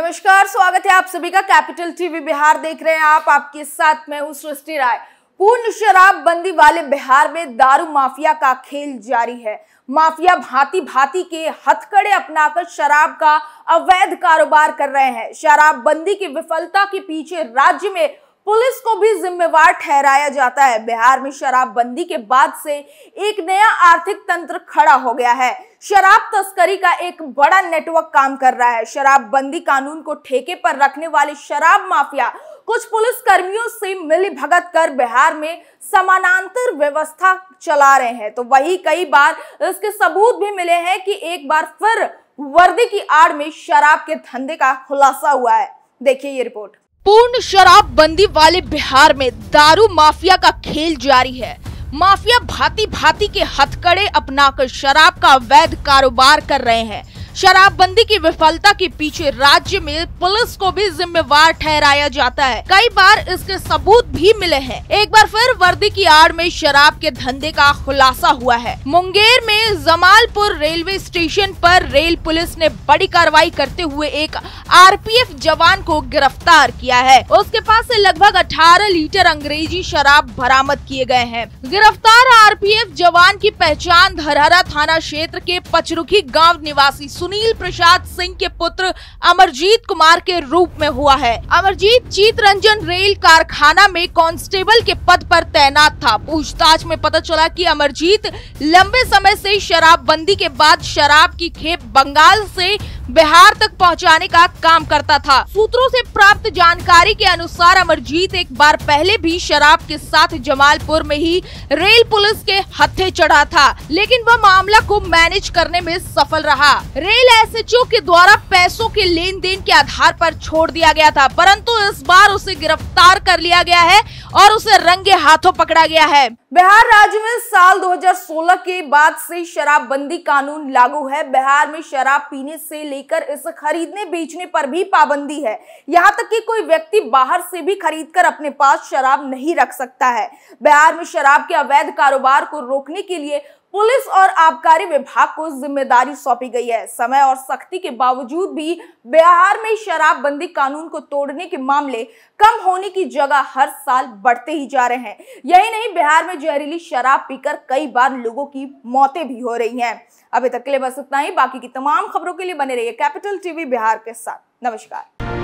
नमस्कार स्वागत है आप सभी का कैपिटल टीवी बिहार देख रहे हैं आप आपके साथ मैं हूं सृष्टि राय पूर्ण शराबबंदी वाले बिहार में दारू माफिया का खेल जारी है माफिया भांति भांति के हथकड़े अपनाकर शराब का अवैध कारोबार कर रहे हैं शराबबंदी की विफलता के पीछे राज्य में पुलिस को भी जिम्मेवार ठहराया जाता है बिहार में शराबबंदी के बाद से एक नया आर्थिक तंत्र खड़ा हो गया है शराब तस्करी का एक बड़ा नेटवर्क काम कर रहा है शराबबंदी कानून को ठेके पर रखने वाले शराब माफिया कुछ पुलिस कर्मियों से मिली भगत कर बिहार में समानांतर व्यवस्था चला रहे हैं तो वही कई बार इसके सबूत भी मिले हैं कि एक बार फिर वर्दी की आड़ में शराब के धंधे का खुलासा हुआ है देखिए ये रिपोर्ट पूर्ण शराबबंदी वाले बिहार में दारू माफिया का खेल जारी है माफिया भांति भांति के हथकड़े अपनाकर शराब का अवैध कारोबार कर रहे हैं शराबबंदी की विफलता के पीछे राज्य में पुलिस को भी जिम्मेवार ठहराया जाता है कई बार इसके सबूत भी मिले हैं एक बार फिर वर्दी की आड़ में शराब के धंधे का खुलासा हुआ है मुंगेर में जमालपुर रेलवे स्टेशन पर रेल पुलिस ने बड़ी कार्रवाई करते हुए एक आरपीएफ जवान को गिरफ्तार किया है उसके पास से लगभग 18 लीटर अंग्रेजी शराब बरामद किए गए हैं गिरफ्तार आरपीएफ जवान की पहचान धरहरा थाना क्षेत्र के पचरुखी गाँव निवासी सुनील प्रसाद सिंह के पुत्र अमरजीत कुमार के रूप में हुआ है अमरजीत रंजन रेल कारखाना में कांस्टेबल के पद पर तैनात था पूछताछ में पता चला कि अमरजीत लंबे समय से शराबबंदी के बाद शराब की खेप बंगाल से बिहार तक पहुंचाने का काम करता था सूत्रों से प्राप्त जानकारी के अनुसार अमरजीत एक बार पहले भी शराब के साथ जमालपुर में ही रेल पुलिस के हथे चढ़ा था लेकिन वह मामला को मैनेज करने में सफल रहा रेल एसएचओ के द्वारा पैसों के लेन देन के आधार पर छोड़ दिया गया था परंतु इस बार उसे गिरफ्तार कर लिया गया है और उसे रंगे हाथों पकड़ा गया है बिहार राज्य में साल 2016 के बाद से शराबबंदी कानून लागू है बिहार में शराब पीने से ले लेकर इसे खरीदने बेचने पर भी पाबंदी है यहाँ तक कि कोई व्यक्ति बाहर से भी खरीदकर अपने पास शराब नहीं रख सकता है बिहार में शराब के अवैध कारोबार को रोकने के लिए पुलिस और आबकारी विभाग को जिम्मेदारी सौंपी गई है समय और सख्ती के बावजूद भी बिहार में शराबबंदी कानून को तोड़ने के मामले कम होने की जगह हर साल बढ़ते ही जा रहे हैं यही नहीं बिहार में जहरीली शराब पीकर कई बार लोगों की मौतें भी हो रही हैं अभी तक के लिए बस इतना ही बाकी की तमाम खबरों के लिए बने रही कैपिटल टीवी बिहार के साथ नमस्कार